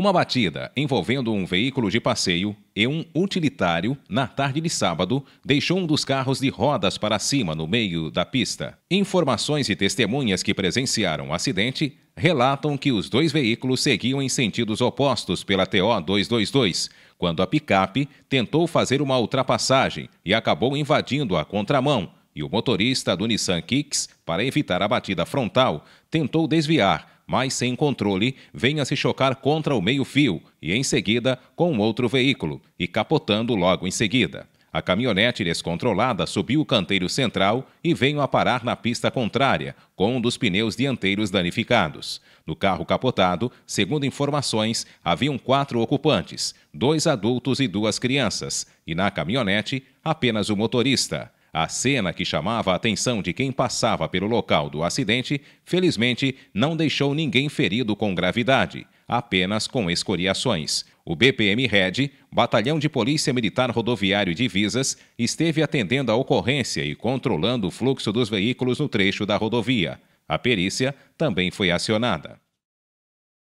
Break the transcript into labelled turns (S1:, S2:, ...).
S1: Uma batida envolvendo um veículo de passeio e um utilitário na tarde de sábado deixou um dos carros de rodas para cima no meio da pista. Informações e testemunhas que presenciaram o acidente relatam que os dois veículos seguiam em sentidos opostos pela TO 222, quando a picape tentou fazer uma ultrapassagem e acabou invadindo a contramão, e o motorista do Nissan Kicks, para evitar a batida frontal, tentou desviar mas sem controle, venha se chocar contra o meio-fio e, em seguida, com outro veículo, e capotando logo em seguida. A caminhonete descontrolada subiu o canteiro central e veio a parar na pista contrária, com um dos pneus dianteiros danificados. No carro capotado, segundo informações, haviam quatro ocupantes, dois adultos e duas crianças, e na caminhonete, apenas o motorista. A cena que chamava a atenção de quem passava pelo local do acidente, felizmente, não deixou ninguém ferido com gravidade, apenas com escoriações. O BPM Red, Batalhão de Polícia Militar Rodoviário de Visas, esteve atendendo a ocorrência e controlando o fluxo dos veículos no trecho da rodovia. A perícia também foi acionada.